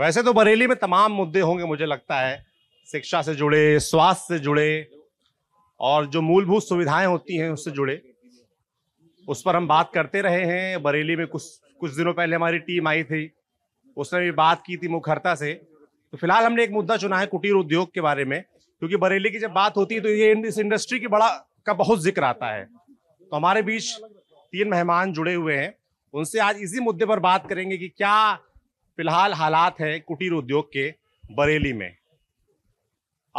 वैसे तो बरेली में तमाम मुद्दे होंगे मुझे लगता है शिक्षा से जुड़े स्वास्थ्य से जुड़े और जो मूलभूत सुविधाएं होती हैं उससे जुड़े उस पर हम बात करते रहे हैं बरेली में कुछ कुछ दिनों पहले हमारी टीम आई थी उसने भी बात की थी मुखरता से तो फिलहाल हमने एक मुद्दा चुना है कुटीर उद्योग के बारे में क्योंकि बरेली की जब बात होती है तो ये इस इंडस्ट्री की बड़ा का बहुत जिक्र आता है तो हमारे बीच तीन मेहमान जुड़े हुए हैं उनसे आज इसी मुद्दे पर बात करेंगे कि क्या फिलहाल हालात है कुटीर उद्योग के बरेली में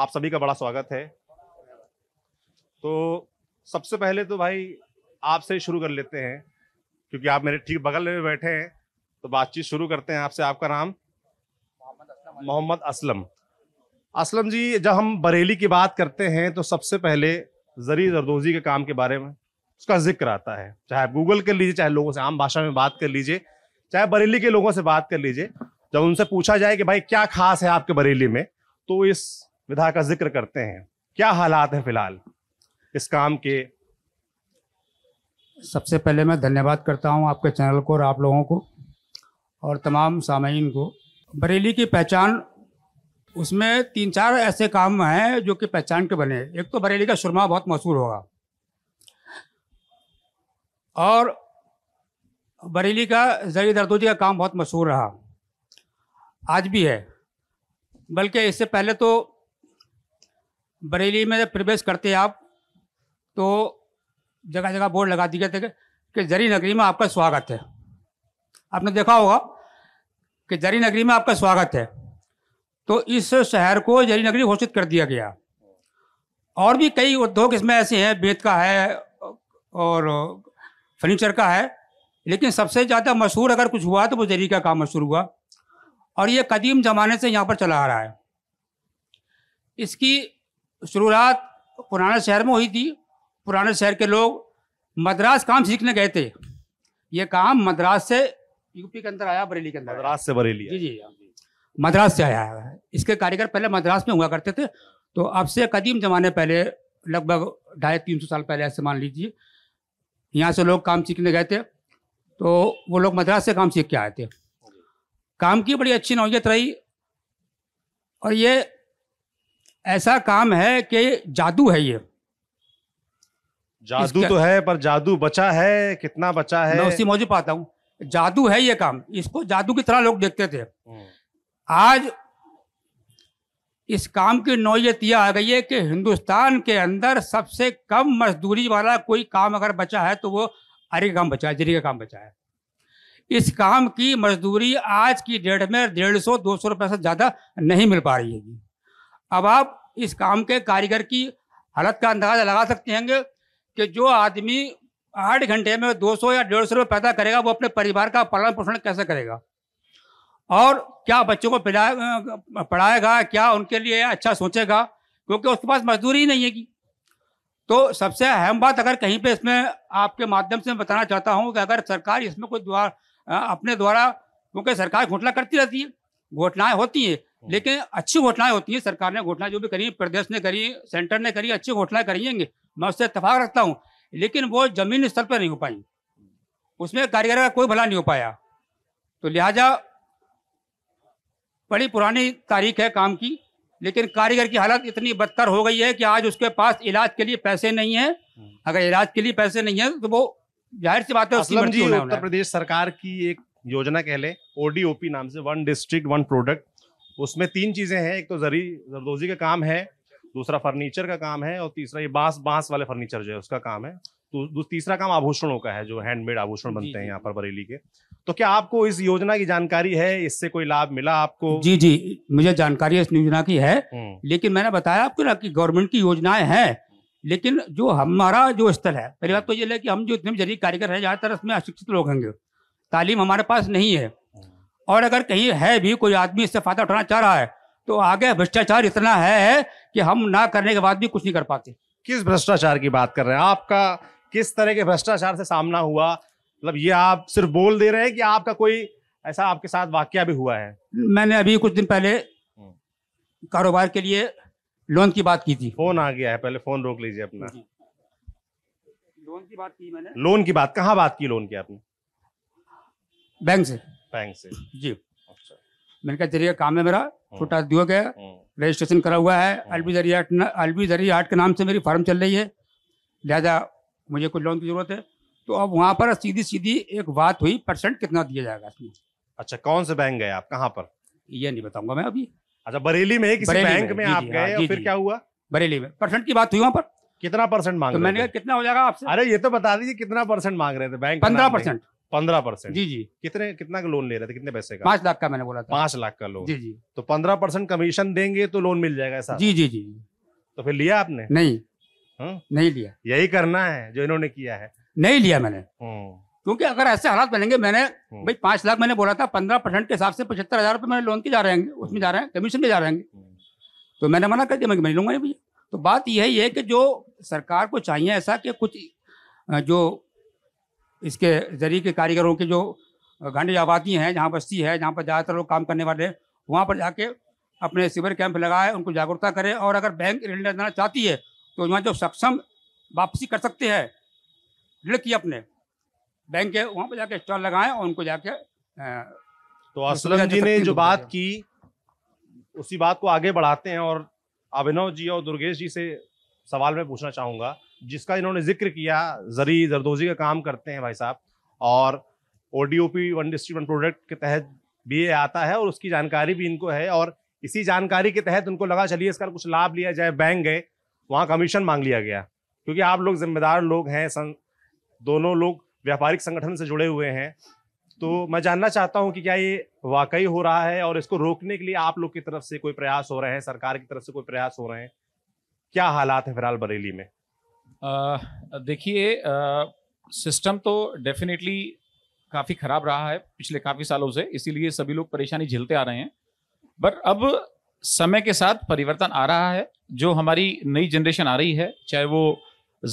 आप सभी का बड़ा स्वागत है तो सबसे पहले तो भाई आपसे शुरू कर लेते हैं क्योंकि आप मेरे ठीक बगल में बैठे हैं तो बातचीत शुरू करते हैं आपसे आपका नाम मोहम्मद असलम असलम जी जब हम बरेली की बात करते हैं तो सबसे पहले जरी जरदोजी के काम के बारे में उसका जिक्र आता है चाहे आप गूगल कर लीजिए चाहे लोगों से आम भाषा में बात कर लीजिए चाहे बरेली के लोगों से बात कर लीजिए जब उनसे पूछा जाए कि भाई क्या खास है आपके बरेली में तो इस विधा का जिक्र करते हैं क्या हालात है फिलहाल इस काम के सबसे पहले मैं धन्यवाद करता हूं आपके चैनल को और आप लोगों को और तमाम सामयीन को बरेली की पहचान उसमें तीन चार ऐसे काम हैं जो कि पहचान के बने एक तो बरेली का सुरमा बहुत मशहूर होगा और बरेली का जरी दरदोजी का काम बहुत मशहूर रहा आज भी है बल्कि इससे पहले तो बरेली में जब प्रवेश करते आप तो जगह जगह बोर्ड लगा दिए थे कि जरी नगरी में आपका स्वागत है आपने देखा होगा कि जरी नगरी में आपका स्वागत है तो इस शहर को जरी नगरी घोषित कर दिया गया और भी कई उद्योग इसमें ऐसे हैं बेत का है और फर्नीचर का है लेकिन सबसे ज़्यादा मशहूर अगर कुछ हुआ तो वो जरी का काम मशहूर हुआ और ये कदीम ज़माने से यहाँ पर चला आ रहा है इसकी शुरुआत पुराने शहर में हुई थी पुराने शहर के लोग मद्रास काम सीखने गए थे ये काम मद्रास से यूपी के अंदर आया बरेली के अंदर मद्रास से बरेली जी हाँ जी मद्रास से आया है इसके कारीगर पहले मद्रास में हुआ करते थे तो अब से कदीम ज़माने पहले लगभग ढाई तीन सौ साल पहले ऐसे मान लीजिए यहाँ से लोग काम सीखने गए थे तो वो लोग मद्रास से काम सीख के आए थे काम की बड़ी अच्छी नौीयत रही और ये ऐसा काम है कि जादू है ये जादू तो है पर जादू बचा है कितना बचा है मैं उसी मौजूद पाता हूँ जादू है ये काम इसको जादू की तरह लोग देखते थे हम्म। आज इस काम की नौीयत यह आ गई है कि हिंदुस्तान के अंदर सबसे कम मजदूरी वाला कोई काम अगर बचा है तो वो आरी का काम बचाया जरी का काम बचाया इस काम की मजदूरी आज की डेट में डेढ़ सौ दो सौ रुपये से ज़्यादा नहीं मिल पा रही है अब आप इस काम के कारीगर की हालत का अंदाज़ा लगा सकते हैं कि जो आदमी आठ घंटे में दो सौ या डेढ़ सौ रुपये पैदा करेगा वो अपने परिवार का पालन पोषण कैसे करेगा और क्या बच्चों को पढ़ाएगा क्या उनके लिए अच्छा सोचेगा क्योंकि उसके पास मजदूरी नहीं है कि तो सबसे अहम बात अगर कहीं पे इसमें आपके माध्यम से बताना चाहता हूँ कि अगर सरकार इसमें कोई द्वारा अपने द्वारा क्योंकि सरकार घोटला करती रहती है घोटनाएं होती हैं हम्म। लेकिन अच्छी घोटनाएं होती हैं सरकार ने घोटना जो भी करी प्रदेश ने करी सेंटर ने करी अच्छी घोटनाएं हैं मैं उससे इतफाक रखता हूँ लेकिन वो जमीन स्तर पर नहीं हो पाई उसमें कारीगर का कोई भला नहीं हो पाया तो लिहाजा बड़ी पुरानी तारीख है काम की लेकिन कारीगर की हालत इतनी बदतर हो गई है कि आज उसके पास इलाज के लिए पैसे नहीं है हम्म। अगर इलाज के लिए पैसे नहीं है तो वो जाहिर सी बात है उत्तर प्रदेश सरकार की एक योजना कह लें ओडीओपी नाम से वन डिस्ट्रिक्ट वन प्रोडक्ट उसमें तीन चीजें हैं एक तो जरी जरदोजी का काम है दूसरा फर्नीचर का काम है और तीसरा ये बांस बांस वाले फर्नीचर जो है उसका काम है तो तीसरा काम आभूषणों का है जो हैंडमेड आभूषण बनते हैं यहाँ पर बरेली के तो क्या आपको इस योजना की जानकारी है इससे कोई लाभ मिला आपको जी जी मुझे जानकारी इस योजना की है हम्म। लेकिन मैंने बताया आपको ना कि गवर्नमेंट की योजनाएं हैं लेकिन जो हमारा जो स्तर है पहली बात तो ये है कि हम जो इतने जरिए कार्यकर हैं ज़्यादातर उसमें अशिक्षित लोग होंगे तालीम हमारे पास नहीं है हम्म। और अगर कहीं है भी कोई आदमी इससे फायदा उठाना चाह रहा है तो आगे भ्रष्टाचार इतना है कि हम ना करने के बाद भी कुछ नहीं कर पाते किस भ्रष्टाचार की बात कर रहे हैं आपका किस तरह के भ्रष्टाचार से सामना हुआ मतलब ये आप सिर्फ बोल दे रहे हैं कि आपका कोई ऐसा आपके साथ वाक्य भी हुआ है मैंने अभी कुछ दिन पहले हम्म। कारोबार के लिए लोन की बात की थी फोन आ गया है पहले फोन रोक लीजिए अपना लोन की बात की मैंने लोन की बात कहाँ बात की लोन की आपने बैंक से बैंक से जी अच्छा मैंने कहा जरिया काम है मेरा हम्म। छोटा उद्योग है हम्म। रजिस्ट्रेशन करा हुआ है अलबी जरिया अलबी जरिया आर्ट के नाम से मेरी फार्म चल रही है लिहाजा मुझे कुछ लोन की जरूरत है तो अब वहाँ पर सीधी सीधी एक बात हुई परसेंट कितना दिया जाएगा इसमें अच्छा कौन से बैंक गए आप कहाँ पर ये नहीं बताऊंगा मैं अभी अच्छा बरेली में किसी बरेली बैंक में, में आप गए हाँ, फिर क्या हुआ बरेली में परसेंट की बात हुई वहाँ पर कितना परसेंट मांग तो मैंने कहा कितना हो जाएगा आपसे अरे ये तो बता दीजिए कितना परसेंट मांग रहे थे बैंक पंद्रह परसेंट पंद्रह परसेंट जी जी कितने कितना का लोन ले रहे थे कितने पैसे का पांच लाख का मैंने बोला था पांच लाख का लोन जी जी तो पंद्रह परसेंट कमीशन देंगे तो लोन मिल जाएगा ऐसा जी जी जी तो फिर लिया आपने नहीं हुँ? हम्म। नहीं लिया यही करना है जो इन्होंने किया है नहीं लिया मैंने हम्म। क्योंकि अगर ऐसे हालात बनेंगे मैंने हम्म। भाई पांच लाख मैंने बोला था पंद्रह परसेंट के हिसाब से पचहत्तर हजार रुपये मैंने लोन के जा रहे हैं उसमें जा रहे हैं कमीशन के जा रहे हैं तो मैंने मना कर दिया मैं नहीं लूंगा भैया तो बात यही है कि जो सरकार को चाहिए ऐसा कि कुछ जो इसके जरिए के कारीगरों के जो घंटे आबादी हैं जहाँ बस्ती है जहाँ पर ज़्यादातर लोग काम करने वाले हैं वहाँ पर जाके अपने शिविर कैंप लगाए उनको जागरूकता करें और अगर बैंक ऋण लेना चाहती है तो वहाँ जो सक्षम वापसी कर सकते हैं ऋण की अपने बैंक के वहाँ पर जाके स्टॉल लगाएं और उनको जाके तो असलम जी ने जो बात की उसी बात को आगे बढ़ाते हैं और अभिनव जी और दुर्गेश जी से सवाल मैं पूछना चाहूँगा जिसका इन्होंने जिक्र किया जरी जरदोजी का काम करते हैं भाई साहब और O D O P one district one product के तहत भी ये आता है और उसकी जानकारी भी इनको है और इसी जानकारी के तहत उनको लगा चलिए इसका कुछ लाभ लिया जाए बैंक गए वहाँ कमीशन मांग लिया गया क्योंकि आप लोग जिम्मेदार लोग हैं सं दोनों लोग व्यापारिक संगठन से जुड़े हुए हैं तो मैं जानना चाहता हूं कि क्या ये वाकई हो रहा है और इसको रोकने के लिए आप लोग की तरफ से कोई प्रयास हो रहे हैं सरकार की तरफ से कोई प्रयास हो रहे हैं क्या हालात है फिलहाल बरेली में देखिए सिस्टम तो डेफिनेटली काफ़ी ख़राब रहा है पिछले काफ़ी सालों से इसीलिए सभी लोग परेशानी झेलते आ रहे हैं पर अब समय के साथ परिवर्तन आ रहा है जो हमारी नई जनरेशन आ रही है चाहे वो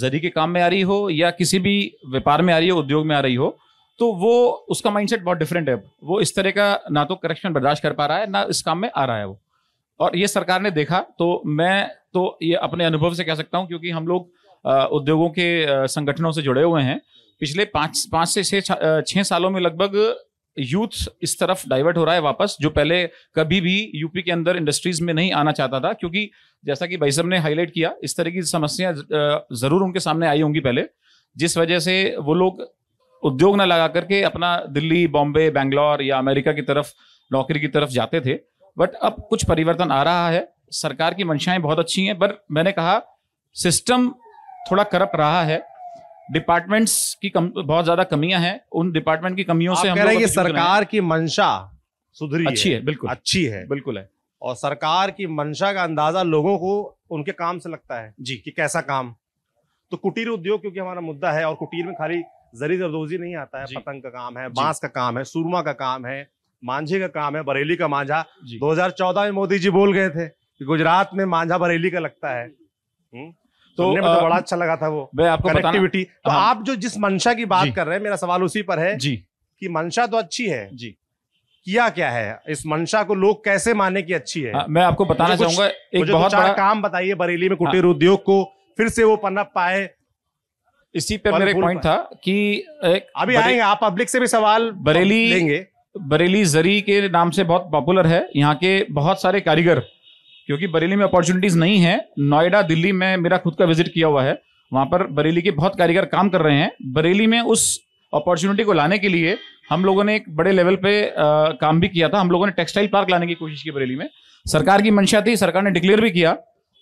जरी के काम में आ रही हो या किसी भी व्यापार में आ रही हो उद्योग में आ रही हो तो वो उसका माइंडसेट बहुत डिफरेंट है वो इस तरह का ना तो करेक्शन बर्दाश्त कर पा रहा है ना इस काम में आ रहा है वो और ये सरकार ने देखा तो मैं तो ये अपने अनुभव से कह सकता हूँ क्योंकि हम लोग उद्योगों के संगठनों से जुड़े हुए हैं पिछले पाँच पाँच से छः छः सालों में लगभग यूथ इस तरफ डाइवर्ट हो रहा है वापस जो पहले कभी भी यूपी के अंदर इंडस्ट्रीज में नहीं आना चाहता था क्योंकि जैसा कि भाई साहब ने हाईलाइट किया इस तरह की समस्याएं जरूर उनके सामने आई होंगी पहले जिस वजह से वो लोग उद्योग ना लगा करके अपना दिल्ली बॉम्बे बैंगलोर या अमेरिका की तरफ नौकरी की तरफ जाते थे बट अब कुछ परिवर्तन आ रहा है सरकार की मंशाएं बहुत अच्छी हैं पर मैंने कहा सिस्टम थोड़ा करप्ट रहा है डिपार्टमेंट्स की कम, बहुत ज्यादा कमियां हैं उन डिपार्टमेंट की कमियों से हम कह रहे हैं कि सरकार की मंशा सुधरी अच्छी है, बिल्कुल अच्छी है बिल्कुल है और सरकार की मंशा का अंदाजा लोगों को उनके काम से लगता है जी कि कैसा काम तो कुटीर उद्योग क्योंकि हमारा मुद्दा है और कुटीर में खाली जरी जरदोजी नहीं आता है पतंग का काम है बांस का काम है सुरमा का काम है मांझे का काम है बरेली का मांझा 2014 में मोदी जी बोल गए थे कि गुजरात में मांझा बरेली का लगता है हम्म? तो, आ, मतलब बड़ा अच्छा लगा था वो आपको कनेक्टिविटी तो हाँ। आप जो जिस मंशा की बात कर रहे हैं मेरा सवाल उसी पर है जी कि मंशा तो अच्छी है जी किया क्या है इस मंशा को लोग कैसे माने की अच्छी है हाँ, मैं आपको बताना चाहूंगा एक बहुत बड़ा काम बताइए बरेली में कुटीर हाँ। उद्योग को फिर से वो पनप पाए इसी पे मेरा पॉइंट था कि एक अभी आएंगे आप पब्लिक से भी सवाल बरेली लेंगे बरेली जरी के नाम से बहुत पॉपुलर है यहाँ के बहुत सारे कारीगर क्योंकि बरेली में अपॉर्चुनिटीज नहीं है नोएडा दिल्ली में मेरा खुद का विजिट किया हुआ है वहां पर बरेली के बहुत कारीगर काम कर रहे हैं बरेली में उस अपॉर्चुनिटी को लाने के लिए हम लोगों ने एक बड़े लेवल पे आ, काम भी किया था हम लोगों ने टेक्सटाइल पार्क लाने की कोशिश की बरेली में सरकार की मंशा थी सरकार ने डिक्लेयर भी किया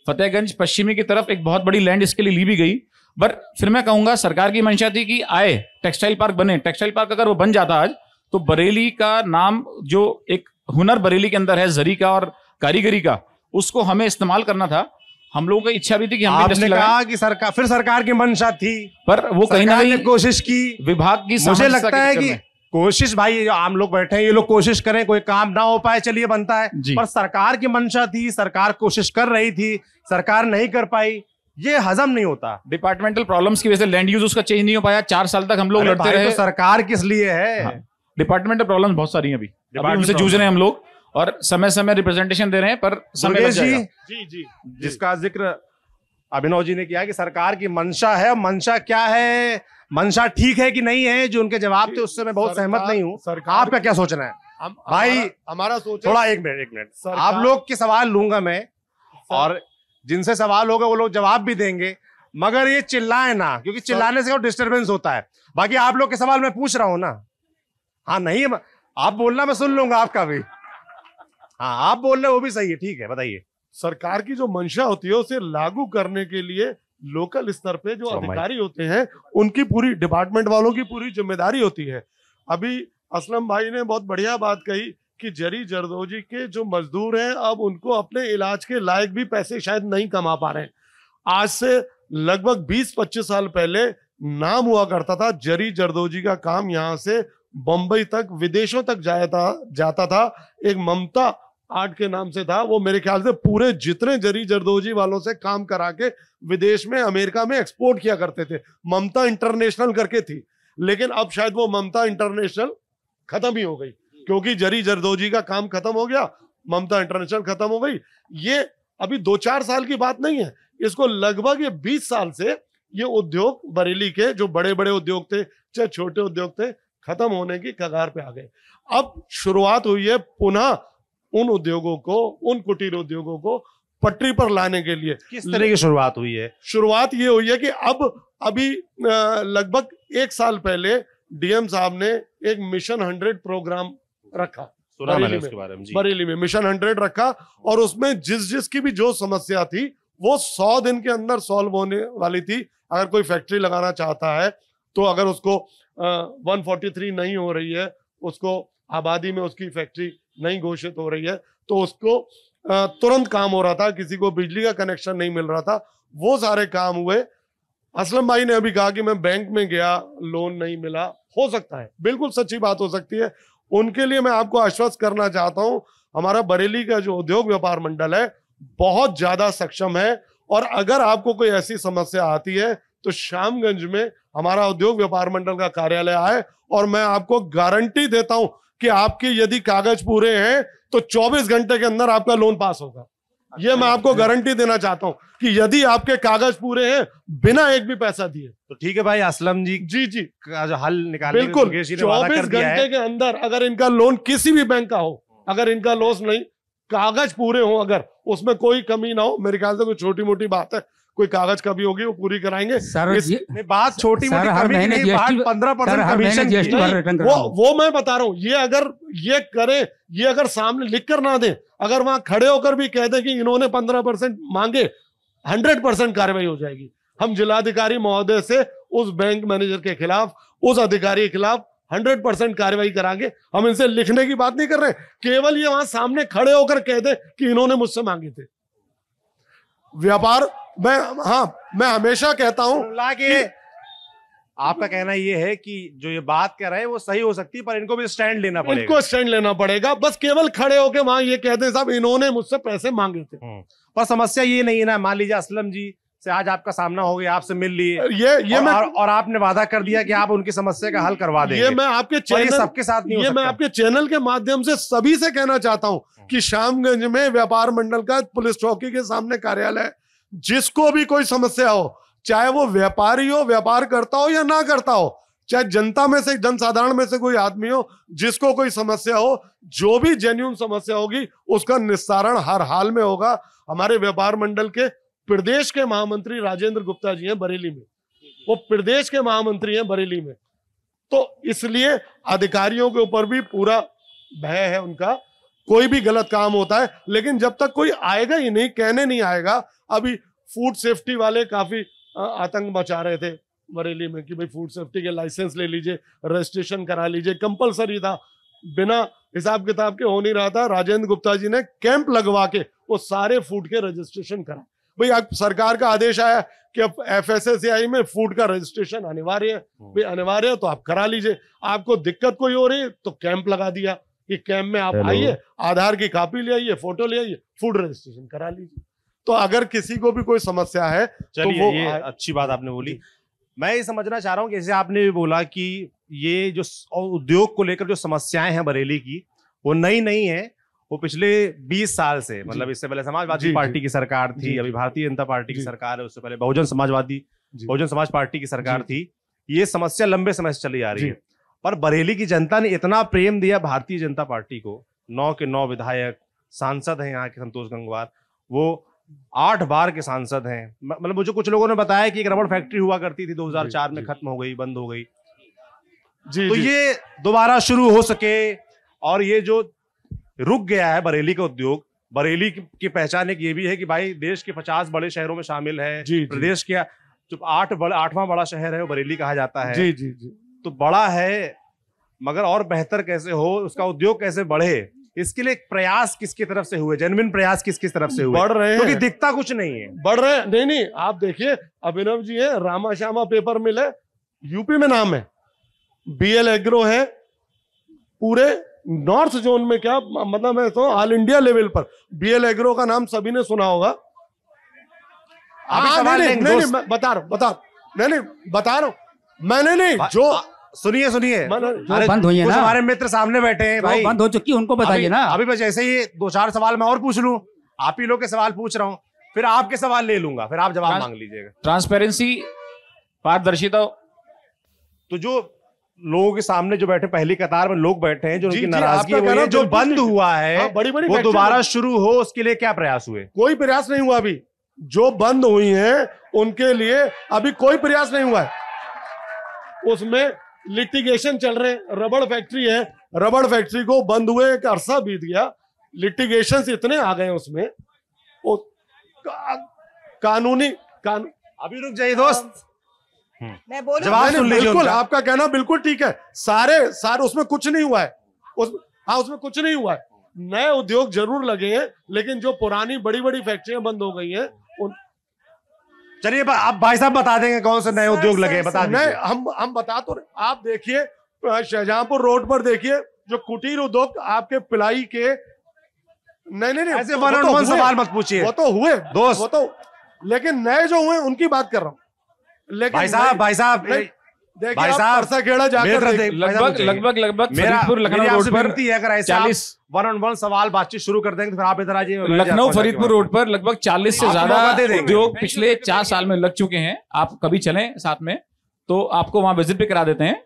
फतेहगंज पश्चिमी की तरफ एक बहुत बड़ी लैंड इसके लिए ली भी गई बट फिर मैं कहूंगा सरकार की मंशा थी कि आए टेक्सटाइल पार्क बने टेक्सटाइल पार्क अगर वो बन जाता आज तो बरेली का नाम जो एक हुनर बरेली के अंदर है जरी का और कारीगरी का उसको हमें इस्तेमाल करना था हम लोगों की इच्छा भी थी कि आपने कहा कि सरकार फिर सरकार की मंशा थी पर वो कहीं ना कहीं कोशिश की विभाग की मुझे लगता है कि कोशिश भाई ये आम लोग बैठे हैं ये लोग कोशिश करें कोई काम ना हो पाए चलिए बनता है पर सरकार की मंशा थी सरकार कोशिश कर रही थी सरकार नहीं कर पाई ये हजम नहीं होता डिपार्टमेंटल प्रॉब्लम्स की वजह से लैंड यूज उसका चेंज नहीं हो पाया चार साल तक हम लोग लड़ते तो रहे तो सरकार किस लिए है डिपार्टमेंटल हाँ। प्रॉब्लम्स बहुत सारी हैं अभी से जूझ रहे हैं हम लोग और समय समय रिप्रेजेंटेशन दे रहे हैं पर समय जी जी जी जिसका जिक्र अभिनव जी ने किया कि सरकार की मंशा है मंशा क्या है मंशा ठीक है कि नहीं है जो उनके जवाब थे उससे मैं बहुत सहमत नहीं हूँ आपका क्या सोचना है हम भाई हमारा सोच थोड़ा एक मिनट एक मिनट आप लोग के सवाल लूंगा मैं और जिनसे सवाल होगा वो लोग जवाब भी देंगे मगर ये चिल्लाए ना क्योंकि चिल्लाने से डिस्टरबेंस होता है बाकी आप लोग के सवाल मैं पूछ रहा हूँ ना हाँ नहीं आप बोलना मैं सुन लूंगा आपका भी हाँ आप बोल रहे हो वो भी सही है ठीक है बताइए सरकार की जो मंशा होती है उसे लागू करने के लिए लोकल स्तर पे जो अधिकारी होते हैं उनकी पूरी डिपार्टमेंट वालों की पूरी जिम्मेदारी होती है अभी असलम भाई ने बहुत बढ़िया बात कही कि जरी जरदोजी के जो मजदूर हैं अब उनको अपने इलाज के लायक भी पैसे शायद नहीं कमा पा रहे आज से लगभग 20-25 साल पहले नाम हुआ करता था जरी जरदोजी का काम यहाँ से बम्बई तक विदेशों तक जाया था जाता था एक ममता आर्ट के नाम से था वो मेरे ख्याल से पूरे जितने जरी जरदोजी वालों से काम करा के विदेश में अमेरिका में एक्सपोर्ट किया करते थे ममता इंटरनेशनल करके थी लेकिन अब शायद वो ममता इंटरनेशनल खत्म ही हो गई क्योंकि जरी जरदोजी का काम खत्म हो गया ममता इंटरनेशनल खत्म हो गई ये अभी दो चार साल की बात नहीं है इसको लगभग ये बीस साल से ये उद्योग बरेली के जो बड़े बड़े उद्योग थे चाहे छोटे उद्योग थे खत्म होने की कगार पे आ गए अब शुरुआत हुई है पुनः उन उद्योगों को उन कुटीर उद्योगों को पटरी पर लाने के लिए किस तरह की शुरुआत हुई है शुरुआत ये हुई है कि अब अभी लगभग एक साल पहले डीएम साहब ने एक मिशन हंड्रेड प्रोग्राम रखा बरेली में, बरेली में मिशन हंड्रेड रखा और उसमें जिस जिस की भी जो समस्या थी वो सौ दिन के अंदर सॉल्व होने वाली थी अगर कोई फैक्ट्री लगाना चाहता है तो अगर उसको वन फोर्टी थ्री नहीं हो रही है उसको आबादी में उसकी फैक्ट्री नहीं घोषित हो रही है तो उसको तुरंत काम हो रहा था किसी को बिजली का कनेक्शन नहीं मिल रहा था वो सारे काम हुए असलम भाई ने अभी कहा कि मैं बैंक में गया लोन नहीं मिला हो सकता है बिल्कुल सच्ची बात हो सकती है उनके लिए मैं आपको आश्वस्त करना चाहता हूँ हमारा बरेली का जो उद्योग व्यापार मंडल है बहुत ज़्यादा सक्षम है और अगर आपको कोई ऐसी समस्या आती है तो शामगंज में हमारा उद्योग व्यापार मंडल का कार्यालय आए और मैं आपको गारंटी देता हूँ कि आपके यदि कागज पूरे हैं तो 24 घंटे के अंदर आपका लोन पास होगा ये मैं आपको गारंटी देना चाहता हूं कि यदि आपके कागज पूरे हैं बिना एक भी पैसा दिए तो ठीक है भाई असलम जी जी जी हल निकाल बिल्कुल चौबीस घंटे के अंदर अगर इनका लोन किसी भी बैंक का हो अगर इनका लोन नहीं कागज पूरे हो अगर उसमें कोई कमी ना हो मेरे ख्याल से कोई छोटी मोटी बात है कोई कागज कभी होगी वो पूरी कराएंगे सर बात छोटी मोटी वो मैं बता रहा हूँ ये अगर ये करे ये अगर सामने लिख कर ना दे अगर वहां खड़े होकर भी कह दे कि इन्होंने पंद्रह परसेंट मांगे हंड्रेड परसेंट कार्रवाई हो जाएगी हम जिलाधिकारी महोदय से उस बैंक मैनेजर के खिलाफ उस अधिकारी के खिलाफ हंड्रेड परसेंट कार्रवाई कराएंगे हम इनसे लिखने की बात नहीं कर रहे केवल ये वहां सामने खड़े होकर कह दे कि इन्होंने मुझसे मांगे थे व्यापार मैं हाँ मैं हमेशा कहता हूँ आपका कहना यह है कि जो ये बात कह रहे हैं वो सही हो सकती है पर इनको भी स्टैंड लेना पड़ेगा इनको स्टैंड लेना पड़ेगा बस केवल खड़े होके वहां ये कहते हैं साहब इन्होंने मुझसे पैसे मांगे थे हम्म। पर समस्या ये नहीं है ना मान लीजिए असलम जी से आज आपका सामना हो गया आपसे मिल लिए ये ये और, मैं, और और आपने वादा कर दिया कि आप उनकी समस्या का हल करवा देंगे ये मैं आपके चैनल सबके साथ नहीं ये मैं आपके चैनल के माध्यम से सभी से कहना चाहता हूँ हम्म। कि शामगंज में व्यापार मंडल का पुलिस चौकी के सामने कार्यालय जिसको भी कोई समस्या हो चाहे वो व्यापारी हो व्यापार करता हो या ना करता हो चाहे जनता में से जनसाधारण में से कोई आदमी हो जिसको कोई समस्या हो जो भी जेन्यून समस्या होगी उसका निस्तारण हर हाल में होगा हमारे व्यापार मंडल के प्रदेश के महामंत्री राजेंद्र गुप्ता जी हैं बरेली में वो प्रदेश के महामंत्री हैं बरेली में तो इसलिए अधिकारियों के ऊपर भी पूरा भय है उनका कोई भी गलत काम होता है लेकिन जब तक कोई आएगा ही नहीं कहने नहीं आएगा अभी फूड सेफ्टी वाले काफी आतंक मचा रहे थे बरेली में कि भाई फूड सेफ्टी के लाइसेंस ले लीजिए रजिस्ट्रेशन करा लीजिए कंपलसरी था बिना हिसाब किताब के हो नहीं रहा था राजेंद्र गुप्ता जी ने कैंप लगवा के वो सारे फूड के रजिस्ट्रेशन करा भाई सरकार का आदेश आया कि अब एफ में फूड का रजिस्ट्रेशन अनिवार्य है हम्म। भाई अनिवार्य है तो आप करा लीजिए आपको दिक्कत कोई हो रही है तो कैंप लगा दिया कि कैंप में आप आइए आधार की कॉपी ले आइए फोटो ले आइए फूड रजिस्ट्रेशन करा लीजिए तो अगर किसी को भी कोई समस्या है तो वो ये अच्छी बात आपने बोली मैं ये समझना चाह रहा हूँ जैसे आपने भी बोला कि ये जो उद्योग को लेकर जो समस्याएं हैं बरेली की वो नई नहीं है वो पिछले 20 साल से मतलब इससे पहले समाजवादी पार्टी की सरकार थी अभी भारतीय जनता पार्टी की सरकार है उससे पहले बहुजन समाजवादी बहुजन समाज पार्टी की सरकार थी ये समस्या लंबे समय से चली आ रही है पर बरेली की जनता ने इतना प्रेम दिया भारतीय जनता पार्टी को नौ के नौ विधायक सांसद हैं यहाँ के संतोष गंगवार वो आठ बार के सांसद हैं मतलब मुझे कुछ लोगों ने बताया कि एक रबड़ फैक्ट्री हुआ करती थी 2004 में खत्म हो गई बंद हो गई जी, तो जी. ये दोबारा शुरू हो सके और ये जो रुक गया है बरेली का उद्योग बरेली की पहचान एक ये भी है कि भाई देश के पचास बड़े शहरों में शामिल है जी, प्रदेश के जो आठ बड़ा आठवां बड़ा शहर है वो बरेली कहा जाता है जी जी जी तो बड़ा है मगर और बेहतर कैसे हो उसका उद्योग कैसे बढ़े इसके लिए प्रयास किसकी तरफ से हुए जेनविन प्रयास किस किस तरफ से हुए बढ़ रहे क्योंकि तो दिखता कुछ नहीं है बढ़ रहे नहीं नहीं आप देखिए अभिनव जी है रामा श्यामा पेपर मिल है यूपी में नाम है एल एग्रो है पूरे नॉर्थ जोन में क्या मतलब मैं तो ऑल इंडिया लेवल पर बीएल एग्रो का नाम सभी ने सुना होगा आ, हाँ, नहीं, नहीं, नहीं, नहीं, बता रहा बता नहीं नहीं बता रहा मैंने नहीं जो सुनिए सुनिए बंद हो ना हमारे मित्र सामने बैठे हैं भाई बंद हो चुकी उनको बताइए ना अभी बस ऐसे ही दो चार सवाल मैं और पूछ लू आप ही लोग के सवाल पूछ रहा हूँ फिर आपके सवाल ले लूंगा फिर आप जवाब मांग लीजिएगा ट्रांसपेरेंसी पारदर्शिता तो जो लोगों के सामने जो बैठे पहली कतार में लोग बैठे हैं जो उनकी नाराजगी है जो, जो बंद हुआ है हाँ, बड़ी बड़ी वो दोबारा शुरू हो उसके लिए क्या प्रयास हुए कोई प्रयास नहीं हुआ अभी जो बंद हुई हैं उनके लिए अभी कोई प्रयास नहीं हुआ है उसमें लिटिगेशन चल रहे रबड़ फैक्ट्री है रबड़ फैक्ट्री को बंद हुए एक अरसा बीत गया लिटिगेशन इतने आ गए उसमें कानूनी कानून अभी रुक जाइए दोस्त हम्म। मैं जवाब सुन बिल्कुल आपका कहना बिल्कुल ठीक है सारे सारे उसमें कुछ नहीं हुआ है उस हाँ उसमें कुछ नहीं हुआ है नए उद्योग जरूर लगे हैं लेकिन जो पुरानी बड़ी बड़ी फैक्ट्रियां बंद हो गई है उन चलिए आप भाई साहब बता देंगे कौन से नए उद्योग लगे बता नए हम हम बता तो आप देखिए शाहजहांपुर रोड पर देखिए जो कुटीर उद्योग आपके पिलाई के नहीं नहीं नहीं ऐसे वन तो सवाल मत पूछिए वो तो हुए दोस्त वो तो लेकिन नए जो हुए उनकी बात कर रहा हूँ लेकिन भाई भाई साहब साहब लखनऊ रोड पर चालीस वन ऑन वन सवाल बातचीत तो लखनऊ फरीदपुर रोड पर लगभग चालीस से ज्यादा उद्योग पिछले चार साल में लग चुके हैं आप कभी चले साथ में तो आपको वहां विजिट भी करा देते हैं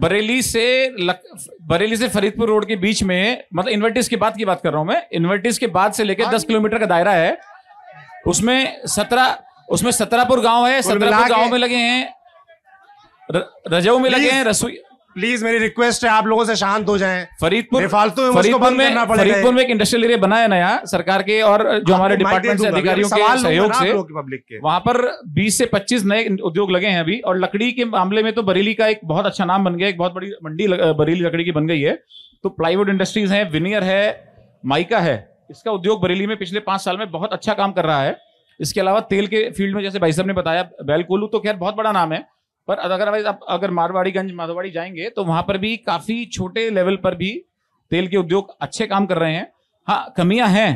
बरेली से लक, बरेली से फरीदपुर रोड के बीच में मतलब इन्वर्टिस के बाद की बात कर रहा हूं मैं इन्वर्टिस के बाद से लेकर हाँ दस किलोमीटर का दायरा है उसमें सत्रह उसमें सत्रहपुर गांव है सत्रहपुर गांव में लगे हैं रजऊ में लगे हैं रसोई प्लीज मेरी रिक्वेस्ट है आप लोगों से शांत हो जाएं फरीदपुर फालतू में फरीदपुर में फरीदपुर में एक इंडस्ट्रियल एरिया बना है नया सरकार के और जो हमारे डिपार्टमेंट से अधिकारियों के सहयोग से पब्लिक के वहां पर 20 से 25 नए उद्योग लगे हैं अभी और लकड़ी के मामले में तो बरेली का एक बहुत अच्छा नाम बन गया एक बहुत बड़ी मंडी बरेली लकड़ी की बन गई है तो प्लाईवुड इंडस्ट्रीज है विनियर है माइका है इसका उद्योग बरेली में पिछले पांच साल में बहुत अच्छा काम कर रहा है इसके अलावा तेल के फील्ड में जैसे भाई साहब ने बताया बैलकोलू तो खैर बहुत बड़ा नाम है पर अदरवाइज आप अगर मारवाड़ीगंज माधवाड़ी जाएंगे तो वहां पर भी काफी छोटे लेवल पर भी तेल के उद्योग अच्छे काम कर रहे हैं हाँ कमियां हैं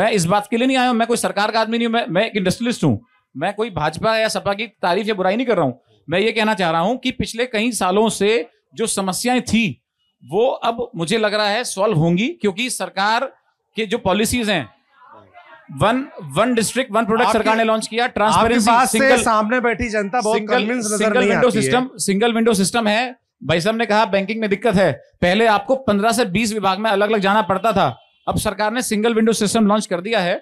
मैं इस बात के लिए नहीं आया हूं मैं कोई सरकार का आदमी नहीं हूं मैं मैं एक इंडस्ट्रियलिस्ट हूं मैं कोई भाजपा या सपा की तारीफ या बुराई नहीं कर रहा हूं मैं ये कहना चाह रहा हूं कि पिछले कई सालों से जो समस्याएं थी वो अब मुझे लग रहा है सॉल्व होंगी क्योंकि सरकार कि जो पॉलिसीज हैं one one district one product सरकार ने लॉन्च किया ट्रांसपेरेंसी सिंगल सामने बैठी जनता बहुत single single window system single window system है भाई साहब ने कहा बैंकिंग में दिक्कत है पहले आपको पंद्रह से बीस विभाग में अलग अलग जाना पड़ता था अब सरकार ने सिंगल विंडो सिस्टम लॉन्च कर दिया है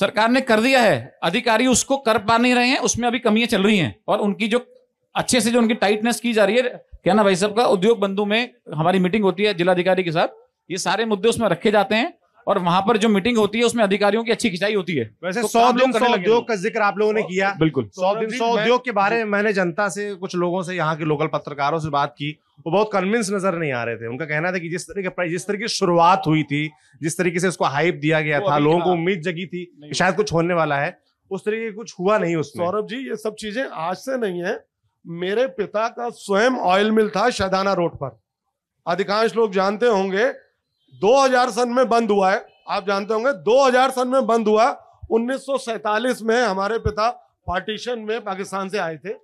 सरकार ने कर दिया है अधिकारी उसको कर पा नहीं रहे हैं उसमें अभी कमियां चल रही हैं और उनकी जो अच्छे से जो उनकी टाइटनेस की जा रही है क्या ना भाई साहब का उद्योग बंधु में हमारी मीटिंग होती है जिलाधिकारी के साथ ये सारे मुद्दे उसमें रखे जाते हैं और वहां पर जो मीटिंग होती है उसमें अधिकारियों की अच्छी खिंचाई होती है वैसे तो सौ दिन सौ उद्योग का जिक्र आप लोगों ने किया बिल्कुल सौ दिन सौ उद्योग के बारे में मैंने जनता से कुछ लोगों से यहाँ के लोकल पत्रकारों से बात की वो बहुत कन्विंस नजर नहीं आ रहे थे उनका कहना था कि जिस तरीके जिस तरीके की शुरुआत हुई थी जिस तरीके से उसको हाइप दिया गया था लोगों को उम्मीद जगी थी कि शायद कुछ होने वाला है उस तरीके कुछ हुआ नहीं उसमें सौरभ जी ये सब चीजें आज से नहीं है मेरे पिता का स्वयं ऑयल मिल था शैदाना रोड पर अधिकांश लोग जानते होंगे 2000 सन में बंद हुआ है आप जानते होंगे 2000 सन में बंद हुआ उन्नीस में हमारे पिता पार्टीशन में पाकिस्तान से आए थे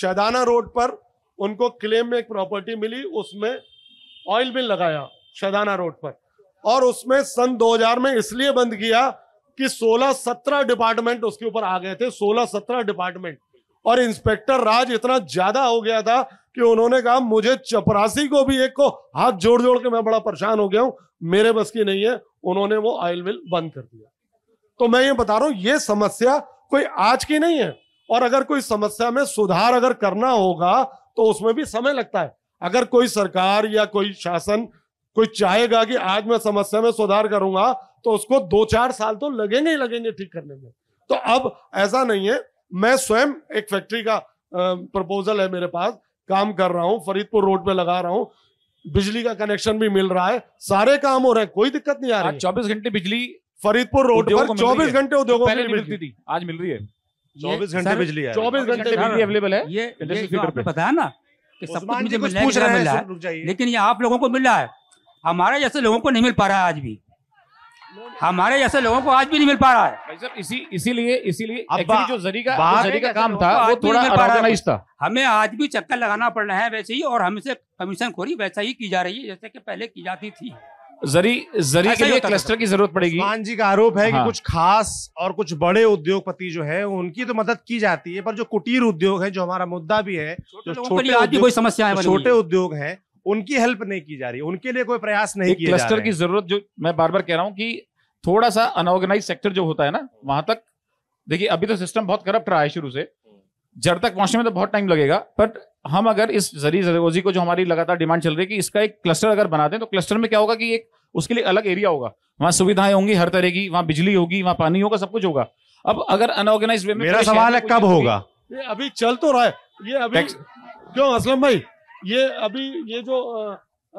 शैदाना रोड पर उनको क्लेम में एक प्रॉपर्टी मिली उसमें ऑयल मिल लगाया शैदाना रोड पर और उसमें सन 2000 में इसलिए बंद किया कि 16-17 डिपार्टमेंट उसके ऊपर आ गए थे 16-17 डिपार्टमेंट और इंस्पेक्टर राज इतना ज्यादा हो गया था कि उन्होंने कहा मुझे चपरासी को भी एक को हाथ जोड़ जोड़ के मैं बड़ा परेशान हो गया हूं मेरे बस की नहीं है उन्होंने वो आयल मिल बंद कर दिया तो मैं ये बता रहा हूं ये समस्या कोई आज की नहीं है और अगर कोई समस्या में सुधार अगर करना होगा तो उसमें भी समय लगता है अगर कोई सरकार या कोई शासन कोई चाहेगा कि आज मैं समस्या में सुधार करूंगा तो उसको दो चार साल तो लगेंगे ही लगेंगे ठीक करने में तो अब ऐसा नहीं है मैं स्वयं एक फैक्ट्री का प्रपोजल है मेरे पास काम कर रहा हूं फरीदपुर रोड पे लगा रहा हूं बिजली का कनेक्शन भी मिल रहा है सारे काम हो रहे हैं कोई दिक्कत नहीं आ रही चौबीस घंटे बिजली फरीदपुर रोड पर चौबीस घंटे उद्योगों पहले मिलती थी आज मिल रही है चौबीस घंटे बिजली चौबीस घंटे हाँ। बिजली अवेलेबल है ये बताया तो ना कि सब कुछ मुझे मिल रहा है लेकिन ये आप लोगों को मिल रहा है हमारे जैसे लोगों को नहीं मिल पा रहा है आज भी हमारे जैसे लोगों को आज भी नहीं मिल पा रहा है इसी इसीलिए इसीलिए जो जरी का जरी का काम था वो थोड़ा ऑर्गेनाइज था हमें आज भी चक्कर लगाना पड़ रहा है वैसे ही और हमसे कमीशन खोरी वैसा ही की जा रही है जैसे कि पहले की जाती थी जरी जरी के लिए क्लस्टर की जरूरत पड़ेगी मान जी का आरोप है हाँ। कि कुछ खास और कुछ बड़े उद्योगपति जो है उनकी तो मदद की जाती है पर जो कुटीर उद्योग है जो हमारा मुद्दा भी है जो छोटे उद्योग कोई समस्या है छोटे उद्योग है उनकी हेल्प नहीं की जा रही उनके लिए कोई प्रयास नहीं किया जा क्लस्टर की जरूरत जो मैं बार बार कह रहा हूँ कि थोड़ा सा अनऑर्गेनाइज सेक्टर जो होता है ना वहां तक देखिए अभी तो सिस्टम बहुत करप्ट रहा है शुरू से जड़ तक पहुंचने में तो बहुत टाइम लगेगा बट हम अगर इस जरी जरोजी को जो हमारी लगातार डिमांड चल रही है कि इसका एक क्लस्टर अगर बना दें तो क्लस्टर में क्या होगा कि एक उसके लिए अलग एरिया होगा वहां सुविधाएं होंगी हर तरह की वहां बिजली होगी वहां पानी होगा सब कुछ होगा अब अगर अनऑर्गेनाइज वे में मेरा सवाल है कब होगा ये अभी चल तो रहा है ये अभी क्यों असलम भाई ये अभी ये जो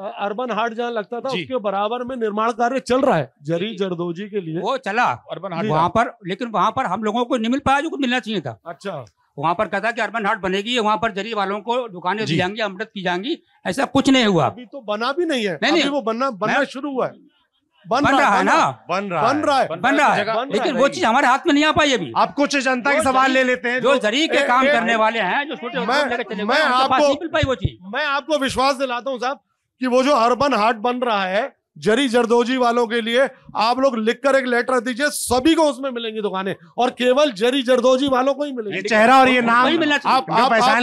अर्बन हाट जहाँ लगता था उसके बराबर में निर्माण कार्य चल रहा है जरी जरदोजी के लिए वो चला अर्बन हाँ, हाट वहाँ पर लेकिन वहाँ पर हम लोगों को नहीं मिल पाया जो कुछ मिलना चाहिए था अच्छा वहाँ पर कहता कि अर्बन हाट बनेगी वहाँ पर जरी वालों को दुकानें दी जाएंगी अमृत की जाएंगी ऐसा कुछ नहीं हुआ अभी तो बना भी नहीं है नहीं, नहीं वो बनना बनना शुरू हुआ है बन, बन रहा है ना बन रहा बन रहा है बन रहा है लेकिन वो चीज हमारे हाथ में नहीं आ पाई अभी आप कुछ जनता के सवाल ले लेते हैं जो जरी के काम करने वाले हैं जो छोटे वो आपको मैं आपको विश्वास दिलाता हूँ साहब कि वो जो अर्बन हार्ट बन रहा है जरी जरदोजी वालों के लिए आप लोग लिखकर एक लेटर दीजिए सभी को उसमें मिलेंगी दुकानें और केवल जरी जरदोजी वालों को ही मिलेंगे चेहरा और ये नाम ही मिलना चाहिए आप, आप पहचान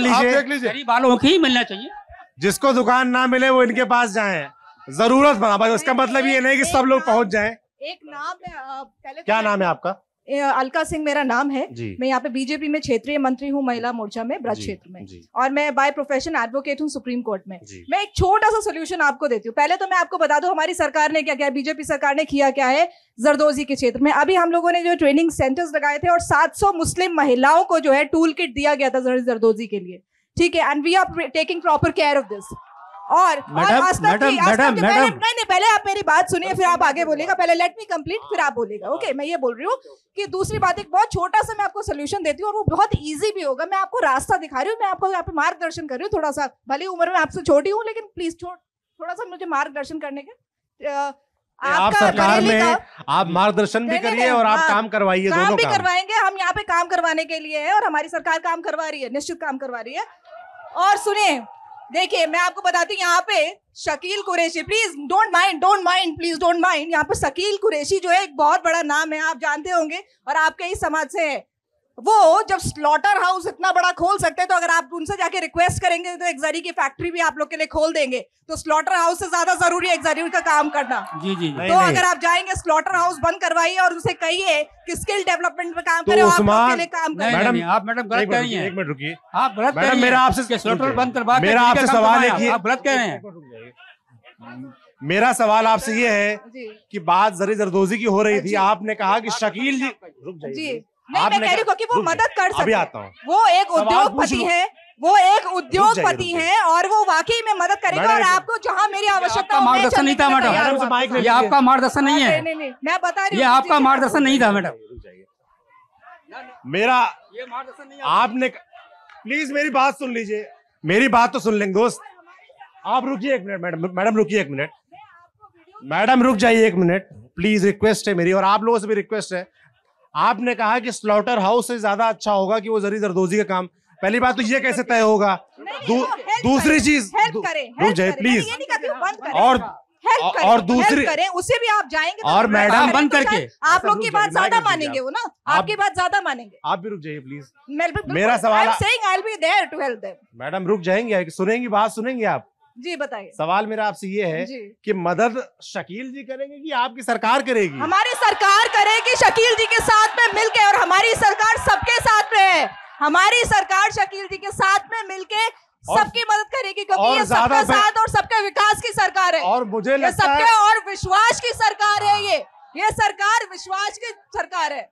लीजिए वालों को ही मिलना चाहिए जिसको दुकान ना मिले वो इनके पास जाए जरूरत बराबर इसका मतलब ये नहीं कि सब लोग पहुंच जाए एक नाम है तो क्या नाम है आपका अलका सिंह मेरा नाम है मैं यहाँ पे बीजेपी में क्षेत्रीय मंत्री हूँ महिला मोर्चा में ब्रज क्षेत्र में और मैं बाय प्रोफेशन एडवोकेट हूँ सुप्रीम कोर्ट में मैं एक छोटा सा सोल्यूशन आपको देती हूँ पहले तो मैं आपको बता दू हमारी सरकार ने क्या क्या बीजेपी सरकार ने किया क्या है जरदोजी के क्षेत्र में अभी हम लोगों ने जो ट्रेनिंग सेंटर्स लगाए थे और सात मुस्लिम महिलाओं को जो है टूल किट दिया गया था जरदोजी के लिए ठीक है and we are taking proper care of this और मैडम मैडम मैडम नहीं नहीं पहले आप मेरी बात सुनिए फिर आप आगे बोलेगा पहले लेट मी कंप्लीट फिर आप बोलेगा ओके हाँ। मैं ये बोल रही हूँ कि दूसरी बात एक बहुत छोटा सा मैं आपको सोल्यूशन देती हूँ और वो बहुत ईजी भी होगा मैं आपको रास्ता दिखा रही हूँ मैं आपको यहाँ पे मार्गदर्शन कर रही हूँ थोड़ा सा भले उम्र में आपसे छोटी हूँ लेकिन प्लीज थोड़ा सा मुझे मार्गदर्शन करने के आप सरकार में आप मार्गदर्शन भी करिए और आप हाँ। काम करवाइए काम भी करवाएंगे हम यहाँ पे काम करवाने के लिए है और हमारी सरकार काम करवा रही है निश्चित काम करवा रही है और सुनिए देखिए मैं आपको बताती हूँ यहाँ पे Shakeel Qureshi please don't mind don't mind please don't mind यहाँ पे शकील कुरैशी जो है एक बहुत बड़ा नाम है आप जानते होंगे और आपके ही समाज से है वो जब स्लॉटर हाउस इतना बड़ा खोल सकते हैं तो अगर आप उनसे जाके रिक्वेस्ट करेंगे तो एक्जारी की फैक्ट्री भी आप लोग के लिए खोल देंगे तो स्लॉटर हाउस से ज्यादा जरूरी है का काम करना जी जी तो नहीं, अगर नहीं। आप जाएंगे स्लॉटर हाउस बंद करवाइए और उसे कहिए कि स्किल डेवलपमेंट में काम तो करे आप काम करें मैडम आप मैडम मतलब गलत कह रही हैं एक मिनट रुकिए आप गलत कह रही हैं मेरा स्लॉटर बंद करवा सवाल आप गलत कह रहे हैं मेरा सवाल आपसे ये है कि बात जरी जरदोजी की हो रही थी आपने कहा कि शकील जी रुक जाइए आप मैं कह रही हूँ कि वो मदद कर सकते हैं वो एक उद्योगपति है वो एक उद्योगपति है और वो वाकई में मदद करेगा और आपको जहाँ मेरी आवश्यकता मार्गदर्शन नहीं था मैडम ये आपका मार्गदर्शन नहीं है मैं बता रही ये आपका मार्गदर्शन नहीं था मैडम मेरा ये मार्गदर्शन नहीं आपने प्लीज मेरी बात सुन लीजिए मेरी बात तो सुन लेंगे दोस्त आप रुकिए एक मिनट मैडम मैडम रुकिए एक मिनट मैडम रुक जाइए एक मिनट प्लीज रिक्वेस्ट है मेरी और आप लोगों से भी रिक्वेस्ट है आपने कहा कि स्लॉटर हाउस से ज्यादा अच्छा होगा कि वो जरी जरदोजी का काम पहली बात तो ये कैसे तय होगा दू, दूसरी चीज रुक जाए प्लीज और हाँ, और दूसरी करें उसे भी आप जाएंगे तो और मैडम बंद तो करके आप लोग की बात ज्यादा मानेंगे वो ना आपकी बात ज्यादा मानेंगे आप भी रुक जाइए प्लीज मेरा सवाल मैडम रुक जाएंगे सुनेंगी बात सुनेंगे आप जी बताइए सवाल मेरा आपसे ये है कि मदद शकील जी करेंगे कि आपकी सरकार करेगी हमारी सरकार करेगी शकील जी के साथ में मिलके और हमारी सरकार सबके साथ में है हमारी सरकार शकील जी के साथ में मिलके सबकी मदद करेगी क्योंकि ये सबका साथ और सबके विकास की सरकार है और मुझे सबके और विश्वास की सरकार है ये ये सरकार विश्वास की सरकार है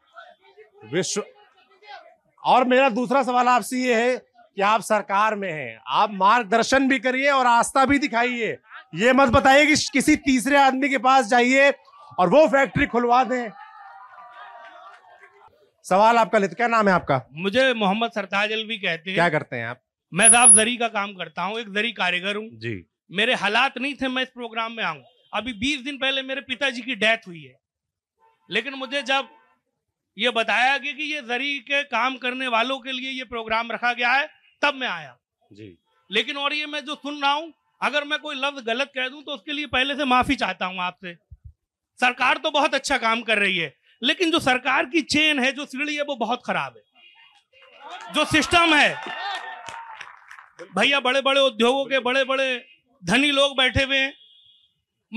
विश्व और मेरा दूसरा सवाल आपसे ये है कि आप सरकार में हैं आप मार्गदर्शन भी करिए और आस्था भी दिखाइए ये मत बताइए कि किसी तीसरे आदमी के पास जाइए और वो फैक्ट्री खुलवा दें सवाल आपका लेते क्या नाम है आपका मुझे मोहम्मद सरताज भी कहते हैं क्या करते हैं आप मैं साहब जरी का काम करता हूँ एक जरी कारीगर हूँ जी मेरे हालात नहीं थे मैं इस प्रोग्राम में आऊँ अभी बीस दिन पहले मेरे पिताजी की डेथ हुई है लेकिन मुझे जब ये बताया गया कि ये जरी के काम करने वालों के लिए ये प्रोग्राम रखा गया है तब मैं आया जी लेकिन और ये मैं जो सुन रहा हूँ अगर मैं कोई लफ्ज गलत कह दूं तो उसके लिए पहले से माफी चाहता हूं आपसे सरकार तो बहुत अच्छा काम कर रही है लेकिन जो सरकार की चेन है जो सीढ़ी है वो बहुत खराब है जो सिस्टम है भैया बड़े बड़े उद्योगों के बड़े बड़े धनी लोग बैठे हुए हैं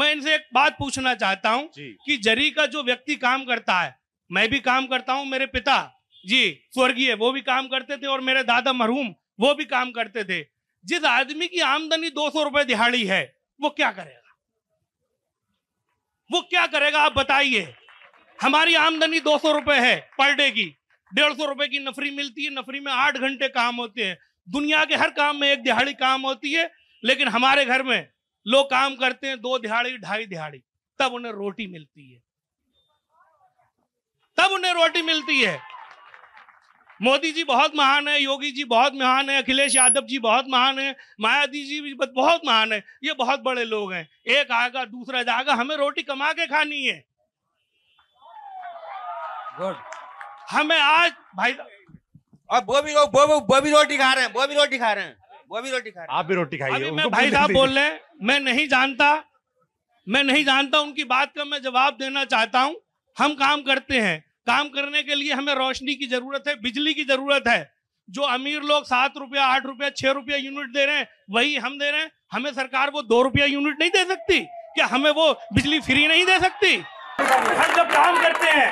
मैं इनसे एक बात पूछना चाहता हूं कि जरी का जो व्यक्ति काम करता है मैं भी काम करता हूं मेरे पिता जी स्वर्गीय वो भी काम करते थे और मेरे दादा मरहूम वो भी काम करते थे जिस आदमी की आमदनी दो सौ रुपए दिहाड़ी है वो क्या करेगा वो क्या करेगा आप बताइए हमारी आमदनी दो सौ रुपए है पर डे की डेढ़ सौ रुपए की नफरी मिलती है नफरी में आठ घंटे काम होते हैं दुनिया के हर काम में एक दिहाड़ी काम होती है लेकिन हमारे घर में लोग काम करते हैं दो दिहाड़ी ढाई दिहाड़ी तब उन्हें रोटी मिलती है तब उन्हें रोटी मिलती है मोदी जी बहुत महान है योगी जी बहुत महान है अखिलेश यादव जी बहुत महान है मायावती जी भी बहुत महान है ये बहुत बड़े लोग हैं एक आएगा दूसरा जाएगा हमें रोटी कमा के खानी है हमें आज भाई और वो भी वो, भी वो भी रोटी खा रहे हैं वो भी रोटी खा रहे हैं वो भी रोटी खा रहे हैं आप भी रोटी खाइए अभी मैं भाई साहब बोल रहे हैं मैं नहीं जानता मैं नहीं जानता उनकी बात का मैं जवाब देना चाहता हूँ हम काम करते हैं काम करने के लिए हमें रोशनी की जरूरत है बिजली की जरूरत है जो अमीर लोग सात रुपया आठ रुपया छह रुपया यूनिट दे रहे हैं वही हम दे रहे हैं हमें सरकार वो दो रुपया यूनिट नहीं दे सकती क्या हमें वो बिजली फ्री नहीं दे सकती हम जब काम करते हैं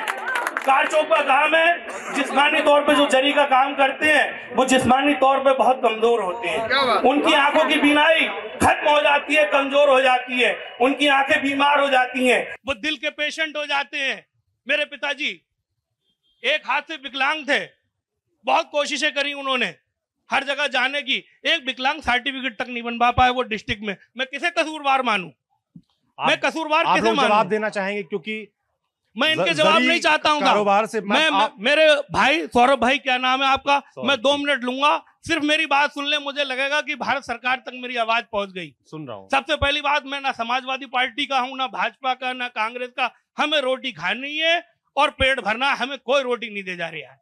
कार चौक का काम है जिसमानी तौर पे जो जरी का काम करते हैं वो जिसमानी तौर पे बहुत कमजोर होते हैं उनकी आंखों की बीनाई खत्म हो जाती है कमजोर हो जाती है उनकी आंखें बीमार हो जाती हैं वो दिल के पेशेंट हो जाते हैं मेरे पिताजी एक हाथ से विकलांग थे बहुत कोशिशें करी उन्होंने हर जगह जाने की एक विकलांग सर्टिफिकेट तक नहीं बन पा पाए वो डिस्ट्रिक्ट में मैं किसे कसूरवार मानू मैं कसूरवार किसे जवाब देना चाहेंगे क्योंकि मैं इनके जवाब नहीं चाहता हूँ कारोबार से मैं, मैं मेरे भाई सौरभ भाई क्या नाम है आपका मैं दो मिनट लूंगा सिर्फ मेरी बात सुन ले मुझे लगेगा कि भारत सरकार तक मेरी आवाज पहुंच गई सुन रहा हूँ सबसे पहली बात मैं ना समाजवादी पार्टी का हूँ ना भाजपा का ना कांग्रेस का हमें रोटी खानी है और पेट भरना हमें कोई रोटी नहीं दे जा रहा है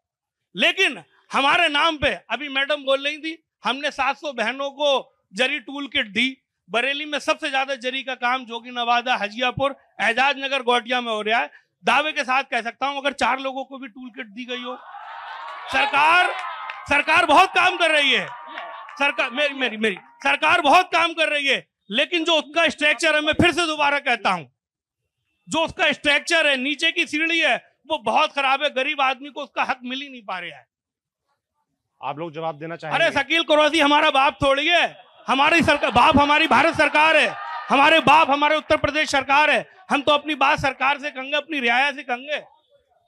लेकिन हमारे नाम पे अभी मैडम बोल रही थी हमने 700 बहनों को जरी टूल किट दी बरेली में सबसे ज्यादा जरी का काम जोगी नवादा हजियापुर एजाज नगर गोटिया में हो रहा है दावे के साथ कह सकता हूं अगर चार लोगों को भी टूल किट दी गई हो सरकार सरकार बहुत काम कर रही है सरकार मेरी मेरी मेरी सरकार बहुत काम कर रही है लेकिन जो उसका स्ट्रक्चर है मैं फिर से दोबारा कहता हूं जो उसका स्ट्रक्चर है नीचे की सीढ़ी है वो बहुत खराब है गरीब आदमी को उसका हक मिल ही नहीं पा रहा है आप लोग जवाब देना चाहेंगे अरे शकील कुरैशी हमारा बाप थोड़ी है हमारी सरकार बाप हमारी भारत सरकार है हमारे बाप हमारे उत्तर प्रदेश सरकार है हम तो अपनी बात सरकार से कहेंगे अपनी रियाया से कहेंगे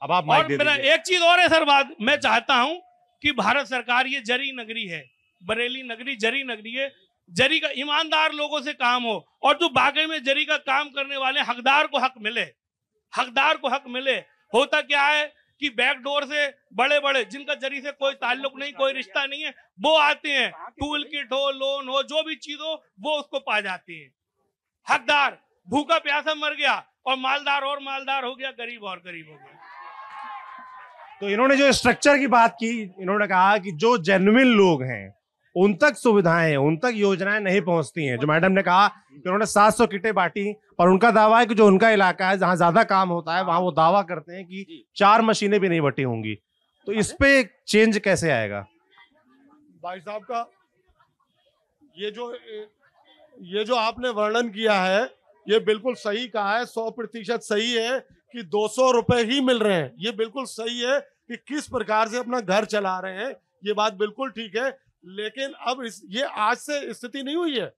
अब आप और मेरा एक चीज और है सर बात मैं चाहता हूं कि भारत सरकार ये जरी नगरी है बरेली नगरी जरी नगरी है जरी का ईमानदार लोगों से काम हो और जो बागे में जरी का काम करने वाले हकदार को हक मिले हकदार को हक मिले होता क्या है कि बैकडोर से बड़े बड़े जिनका जरिए से कोई ताल्लुक नहीं कोई रिश्ता नहीं है वो आते हैं टूल किट हो लोन हो जो भी चीज हो वो उसको पा जाते हैं हकदार भूखा प्यासा मर गया और मालदार और मालदार हो गया गरीब और गरीब हो गया तो इन्होंने जो स्ट्रक्चर की बात की इन्होंने कहा कि जो जेनुइन लोग हैं उन तक सुविधाएं उन तक योजनाएं नहीं पहुंचती हैं जो मैडम ने कहा कि उन्होंने 700 किटें बांटी पर उनका दावा है कि जो उनका इलाका है जहां ज्यादा काम होता है वहां वो दावा करते हैं कि चार मशीनें भी नहीं बटी होंगी तो इस पे चेंज कैसे आएगा भाई साहब का ये जो ये जो आपने वर्णन किया है ये बिल्कुल सही कहा है सौ प्रतिशत सही है कि दो सौ रुपए ही मिल रहे हैं ये बिल्कुल सही है कि किस प्रकार से अपना घर चला रहे हैं ये बात बिल्कुल ठीक है लेकिन अब इस ये आज से स्थिति नहीं हुई है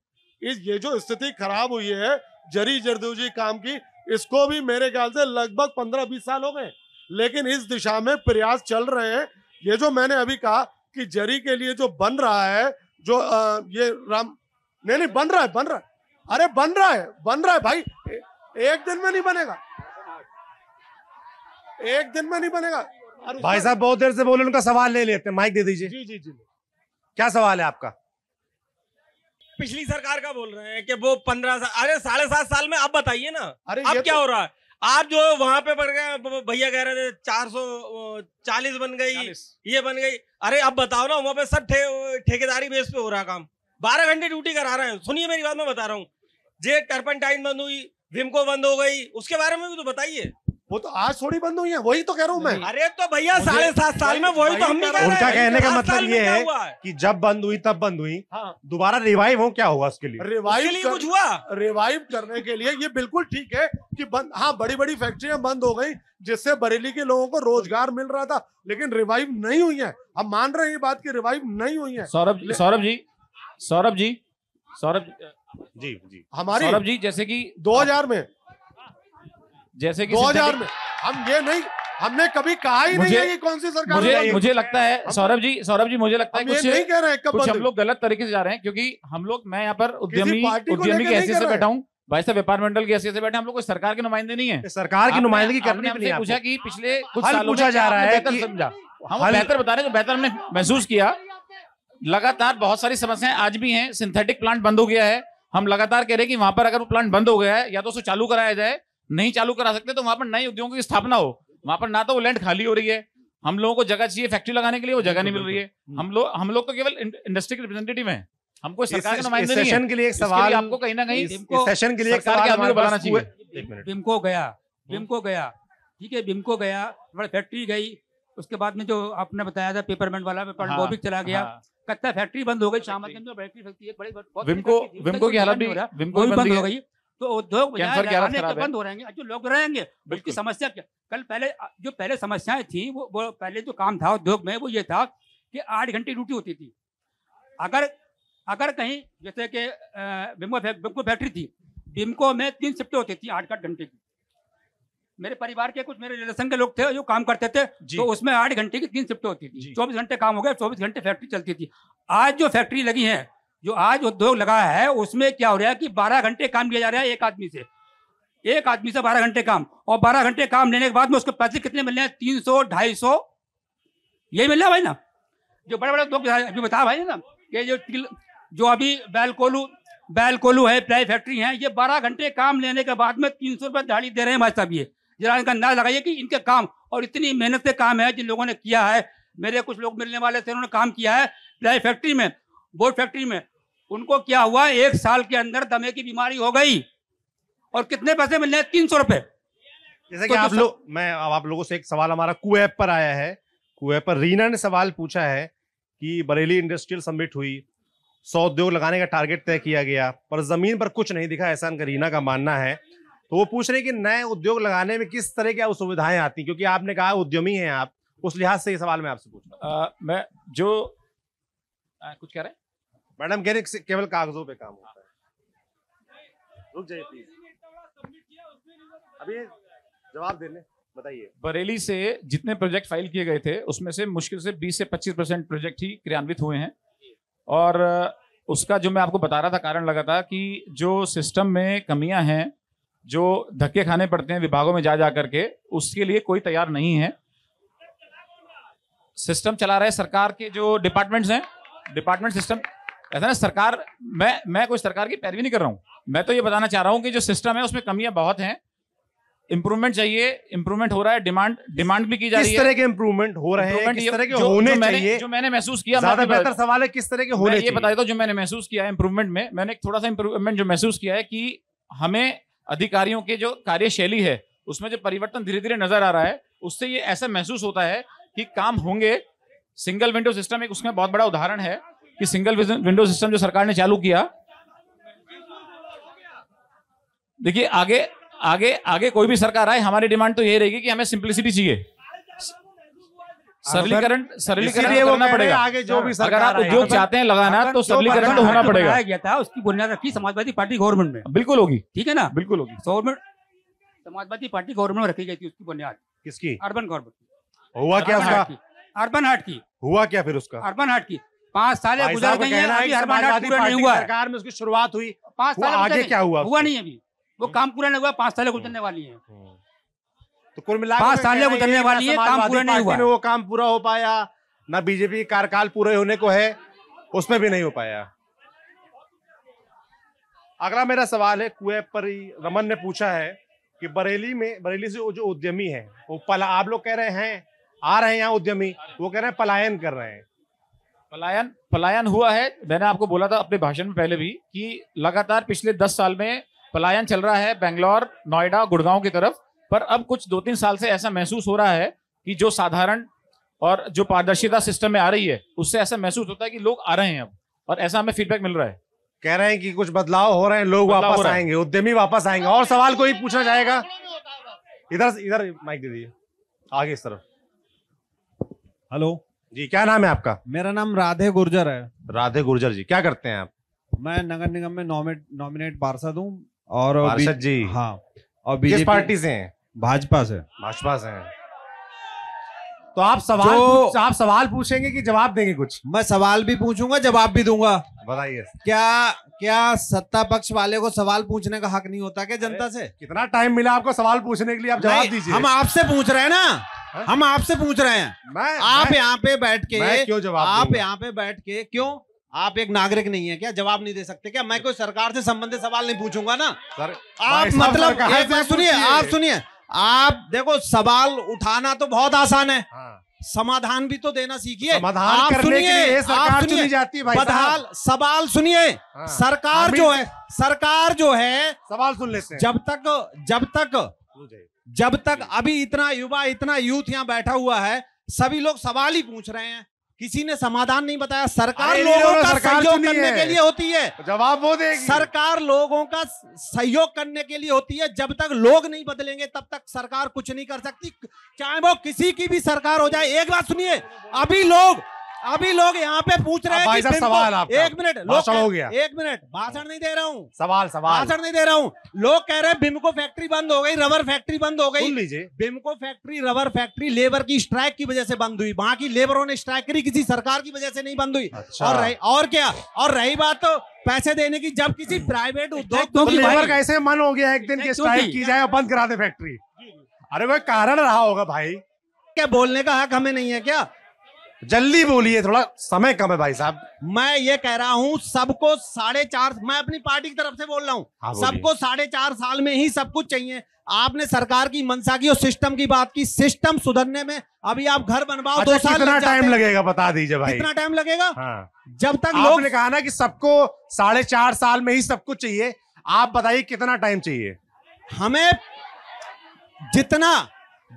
इस ये जो स्थिति खराब हुई है जरी जी काम की इसको भी मेरे ख्याल से लगभग पंद्रह बीस साल हो गए लेकिन इस दिशा में प्रयास चल रहे हैं ये जो मैंने अभी कहा कि जरी के लिए जो बन रहा है जो आ, ये राम नहीं नहीं बन रहा है बन रहा है अरे बन रहा है बन रहा है भाई ए, एक दिन में नहीं बनेगा एक दिन में नहीं बनेगा भाई साहब बहुत देर से बोले उनका सवाल ले लेते हैं माइक दे दीजिए जी जी जी क्या सवाल है आपका पिछली सरकार का बोल रहे हैं कि वो पंद्रह साल अरे साढ़े सात साल में आप बताइए ना अरे अब क्या तो... हो रहा है आप जो वहां पे बढ़ गए भैया कह रहे थे चार सौ चालीस बन गई 40. ये बन गई अरे अब बताओ ना वहां पे सब ठेकेदारी बेस पे हो रहा काम बारह घंटे ड्यूटी करा रहे हैं सुनिए मेरी बात मैं बता रहा हूँ जे टर्पनटाइन बंद हुई विमको बंद हो गई उसके बारे में भी तो बताइए वो तो आज थोड़ी बंद हुई है वही तो कह रहा हूँ मैं अरे तो भैया साढ़े सात साल में वही तो हम नहीं कर उनका कहने का मतलब ये है कि जब बंद हुई तब बंद हुई हाँ। दोबारा रिवाइव हो क्या हुआ उसके लिए रिवाइव लिए कुछ हुआ रिवाइव करने के लिए ये बिल्कुल ठीक है कि बंद हाँ बड़ी बड़ी फैक्ट्रियां बंद हो गई जिससे बरेली के लोगों को रोजगार मिल रहा था लेकिन रिवाइव नहीं हुई है हम मान रहे हैं ये बात की रिवाइव नहीं हुई है सौरभ सौरभ जी सौरभ जी सौरभ जी जी हमारी सौरभ जी जैसे कि 2000 में जैसे कि 2000 में हम ये नहीं हमने कभी कहा ही नहीं है कि कौन सी सरकार मुझे मुझे लगता है सौरभ जी सौरभ जी मुझे लगता है कुछ नहीं कह रहे कुछ हम लोग गलत तरीके से जा रहे हैं क्योंकि हम लोग मैं यहाँ पर उद्यमी उद्यमी की ऐसे से बैठा हूँ भाई साहब व्यापार मंडल की ऐसे से बैठे हम लोग कोई सरकार के नुमाइंदे नहीं है सरकार की नुमाइंदगी करने पूछा की पिछले कुछ सालों पूछा जा रहा है हम बेहतर बता रहे हैं बेहतर हमने महसूस किया लगातार बहुत सारी समस्याएं आज भी हैं सिंथेटिक प्लांट बंद हो गया है हम लगातार कह रहे हैं कि वहां पर अगर वो प्लांट बंद हो गया है या तो उसे चालू कराया जाए नहीं चालू करा सकते तो वहां पर नई उद्योगों की स्थापना हो वहां पर ना तो वो लैंड खाली हो रही है हम लोगों को जगह चाहिए फैक्ट्री लगाने के लिए वो जगह नहीं मिल रही है हम लोग हम लोग तो केवल इंडस्ट्री के रिप्रेजेंटेटिव है हमको सरकार का नुमाइंदा नहीं है के लिए एक सवाल आपको कहीं ना कहीं सेशन के लिए एक सवाल हमारे बताना चाहिए बिमको गया हाँ। बिमको गया ठीक है बिमको गया फैक्ट्री गई उसके बाद में जो आपने बताया था पेपरमेंट वाला पेपर हाँ, वो भी चला गया हाँ, कत्ता फैक्ट्री बंद हो गई शाम में जो तो बैटरी फैक्ट्री है बड़ी विमको विमको की तो हालत भी हो रहा विमको बंद हो गई तो उद्योग बंद हो रहेंगे जो लोग रहेंगे उसकी समस्या क्या कल पहले जो पहले समस्याएं थी वो, वो पहले जो काम था उद्योग में वो ये था कि आठ घंटे ड्यूटी होती थी अगर अगर कहीं जैसे कि बिम्को बिम्को फैक्ट्री थी बिम्को में तीन शिफ्ट होती थी आठ आठ घंटे की मेरे परिवार के कुछ मेरे रिलेशन के लोग थे जो काम करते थे तो उसमें आठ घंटे की तीन शिफ्ट होती थी चौबीस घंटे काम हो गया चौबीस घंटे फैक्ट्री चलती थी आज जो फैक्ट्री लगी है जो आज उद्योग लगा है उसमें क्या हो रहा है कि बारह घंटे काम किया जा रहा है एक आदमी से एक आदमी से बारह घंटे काम और बारह घंटे काम लेने के बाद में उसको पैसे कितने मिल रहे हैं तीन सौ ढाई सौ यही मिल रहा है भाई ना जो बड़े बड़े लोग अभी बताया भाई ना ये जो जो अभी बैलकोलू बैलकोलू है प्लाई फैक्ट्री है ये बारह घंटे काम लेने के बाद में तीन सौ रुपये दिहाड़ी दे रहे हैं भाई साहब ये जरा इनका अंदाज लगाइए कि इनके काम और इतनी मेहनत से काम है जिन लोगों ने किया है मेरे कुछ लोग मिलने वाले थे उन्होंने काम किया है प्लाई फैक्ट्री में बोर्ड फैक्ट्री में उनको क्या हुआ एक साल के अंदर दमे की बीमारी हो गई और कितने पैसे मिलने तीन सौ रुपए जैसे तो कि आप लोग मैं आप लोगों से एक सवाल हमारा कुएप पर आया है कुएप पर रीना ने सवाल पूछा है कि बरेली इंडस्ट्रियल समिट हुई सौ उद्योग लगाने का टारगेट तय किया गया पर जमीन पर कुछ नहीं दिखा ऐसा उनका रीना का मानना है तो वो पूछ रहे हैं कि नए उद्योग लगाने में किस तरह की सुविधाएं आती क्योंकि आपने कहा उद्यमी हैं आप उस लिहाज से ये सवाल मैं आपसे पूछ रहा मैं जो आ, कुछ कह रहे हैं मैडम कह रही केवल कागजों पे काम होता है रुक जाइए प्लीज अभी जवाब दे बताइए बरेली से जितने प्रोजेक्ट फाइल किए गए थे उसमें से मुश्किल से 20 से 25 परसेंट प्रोजेक्ट ही क्रियान्वित हुए हैं और उसका जो मैं आपको बता रहा था कारण लगा था कि जो सिस्टम में कमियां हैं जो धक्के खाने पड़ते हैं विभागों में जा जा करके उसके लिए कोई तैयार नहीं है सिस्टम चला रहे सरकार के जो डिपार्टमेंट्स हैं डिपार्टमेंट सिस्टम कहते ना सरकार मैं मैं कोई सरकार की पैरवी नहीं कर रहा हूँ मैं तो ये बताना चाह रहा हूँ कि जो सिस्टम है उसमें कमियां बहुत हैं इंप्रूवमेंट चाहिए इंप्रूवमेंट हो रहा है डिमांड डिमांड भी की जा रही है किस तरह के इंप्रूवमेंट हो रहे हैं किस तरह के जो, होने जो मैंने, चाहिए जो मैंने महसूस किया ज्यादा बेहतर सवाल है किस तरह के होने ये बता देता जो मैंने महसूस किया है इंप्रूवमेंट में मैंने थोड़ा सा इंप्रूवमेंट जो महसूस किया है कि हमें अधिकारियों के जो कार्यशैली है उसमें जो परिवर्तन धीरे धीरे नजर आ रहा है उससे ये ऐसा महसूस होता है कि काम होंगे सिंगल विंडो सिस्टम एक उसमें बहुत बड़ा उदाहरण है कि सिंगल विंडो सिस्टम जो सरकार ने चालू किया देखिए आगे आगे आगे कोई भी सरकार आए हमारी डिमांड तो ये रहेगी कि हमें सिंप्लिसिटी चाहिए सरलीकरण सरलीकरण करना पड़ेगा आगे जो भी सरकार अगर आप उद्योग चाहते हैं लगाना तो सरलीकरण तो होना पड़ेगा गया था उसकी बुनियाद रखी समाजवादी पार्टी गवर्नमेंट में बिल्कुल होगी ठीक है ना बिल्कुल होगी गवर्नमेंट समाजवादी पार्टी गवर्नमेंट में रखी गई थी उसकी बुनियाद किसकी अर्बन गवर्नमेंट हुआ क्या उसका अर्बन हाट की हुआ क्या फिर उसका अर्बन हाट की पांच साल गुजर गए अभी पूरा नहीं हुआ सरकार में उसकी शुरुआत हुई पांच साल आगे क्या हुआ हुआ नहीं अभी वो हम्म। काम पूरा नहीं हुआ पांच साल हम्म। गुजरने वाली है तो कुल मिला पांच साल गुजरने वाली है काम पूरा नहीं हुआ वो काम पूरा हो पाया ना बीजेपी कार्यकाल पूरे होने को है उसमें भी नहीं हो पाया अगला मेरा सवाल है कुए पर रमन ने पूछा है कि बरेली में बरेली से जो उद्यमी है वो पला आप लोग कह रहे हैं आ रहे हैं यहाँ उद्यमी वो कह रहे हैं पलायन कर रहे हैं पलायन पलायन हुआ है मैंने आपको बोला था अपने भाषण में पहले भी कि लगातार पिछले दस साल में पलायन चल रहा है बेंगलोर नोएडा गुड़गांव की तरफ पर अब कुछ दो तीन साल से ऐसा महसूस हो रहा है कि जो साधारण और जो पारदर्शिता सिस्टम में आ रही है उससे ऐसा महसूस होता है कि लोग आ रहे हैं अब और ऐसा हमें फीडबैक मिल रहा है कह रहे हैं कि कुछ बदलाव हो रहे हैं लोग वापस आएंगे उद्यमी वापस आएंगे और सवाल कोई पूछा जाएगा इधर इधर माइक दे दीजिए आगे इस तरफ हेलो जी क्या नाम है आपका मेरा नाम राधे गुर्जर है राधे गुर्जर जी क्या करते हैं आप मैं नगर निगम में नॉमिनेट पार्षद हूँ और पार्षद जी हाँ और किस पार्टी से हैं भाजपा से भाजपा से हैं तो आप सवाल पूछ, आप सवाल पूछेंगे कि जवाब देंगे कुछ मैं सवाल भी पूछूंगा जवाब भी दूंगा बताइए क्या क्या सत्ता पक्ष वाले को सवाल पूछने का हक नहीं होता क्या जनता से कितना टाइम मिला आपको सवाल पूछने के लिए आप जवाब दीजिए हम आपसे पूछ रहे हैं ना हाँ? हम आपसे पूछ रहे हैं मैं, आप यहाँ पे बैठ के क्यों जवाब आप यहाँ पे बैठ के क्यों आप एक नागरिक नहीं है क्या जवाब नहीं दे सकते क्या मैं कोई सरकार से संबंधित सवाल नहीं पूछूंगा ना सर आप मतलब सुनिए आप सुनिए आप देखो सवाल उठाना तो बहुत आसान है हाँ। समाधान भी तो देना सीखिए आप सुनिए आप सुनिए जाती है भाई बदहाल सवाल सुनिए हाँ। सरकार जो है सरकार जो है सवाल सुन लेते हैं जब तक जब तक जब तक अभी इतना युवा इतना यूथ यहाँ बैठा हुआ है सभी लोग सवाल ही पूछ रहे हैं किसी ने समाधान नहीं बताया सरकार लोगों का सहयोग करने के लिए होती है जवाब वो देगी सरकार लोगों का सहयोग करने के लिए होती है जब तक लोग नहीं बदलेंगे तब तक सरकार कुछ नहीं कर सकती चाहे वो किसी की भी सरकार हो जाए एक बात सुनिए अभी लोग अभी लोग यहाँ पे पूछ रहे हैं कि सवाल आप एक मिनट भाषण हो गया एक मिनट भाषण नहीं दे रहा हूँ सवाल सवाल भाषण नहीं दे रहा हूँ लोग कह रहे हैं बिमको फैक्ट्री बंद हो गई रबर फैक्ट्री बंद हो गई लीजिए Bimco factory rubber factory labour की स्ट्राइक की वजह से बंद हुई वहाँ की लेबरों ने स्ट्राइक करी किसी सरकार की वजह से नहीं बंद हुई अच्छा। और और क्या और रही बात तो पैसे देने की जब किसी प्राइवेट हम्म। उद्योग तो मन हो गया एक दिन की स्ट्राइक की जाए बंद करा दे फैक्ट्री अरे वह कारण रहा होगा भाई क्या बोलने का हक हमें नहीं है क्या जल्दी बोलिए थोड़ा समय कम है भाई साहब मैं ये कह रहा हूँ सबको साढ़े चार मैं अपनी पार्टी की तरफ से बोल रहा हूँ हाँ सबको साढ़े चार साल में ही सब कुछ चाहिए आपने सरकार की मंशा की और सिस्टम की बात की सिस्टम सुधरने में अभी आप घर बनवाओ अच्छा, दो साल कितना टाइम लगेगा बता दीजिए भाई कितना टाइम लगेगा हाँ। जब तक लोग ने कहा ना कि सबको साढ़े चार साल में ही सब कुछ चाहिए आप बताइए कितना टाइम चाहिए हमें जितना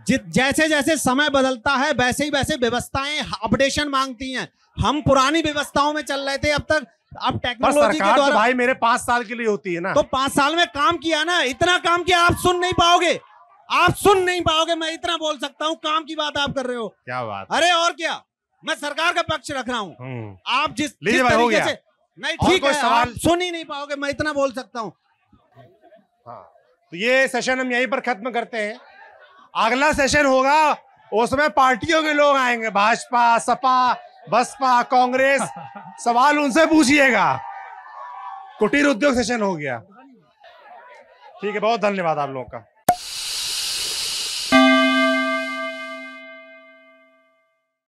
जैसे जैसे समय बदलता है वैसे ही वैसे व्यवस्थाएं अपडेशन मांगती हैं हम पुरानी व्यवस्थाओं में चल रहे थे अब तक अब टेक्नोलॉजी के तो द्वारा तो भाई मेरे पांच साल के लिए होती है ना तो पांच साल में काम किया ना इतना काम किया आप सुन नहीं पाओगे आप सुन नहीं पाओगे मैं इतना बोल सकता हूँ काम की बात आप कर रहे हो क्या बात अरे और क्या मैं सरकार का पक्ष रख रहा हूँ हम्म। आप जिस, जिस तरीके से नहीं ठीक है सवाल सुन ही नहीं पाओगे मैं इतना बोल सकता हूँ हाँ तो ये सेशन हम यहीं पर खत्म करते हैं अगला सेशन होगा उसमें पार्टियों के लोग आएंगे भाजपा सपा बसपा कांग्रेस सवाल उनसे पूछिएगा कुटीर उद्योग सेशन हो गया ठीक है बहुत धन्यवाद आप लोगों का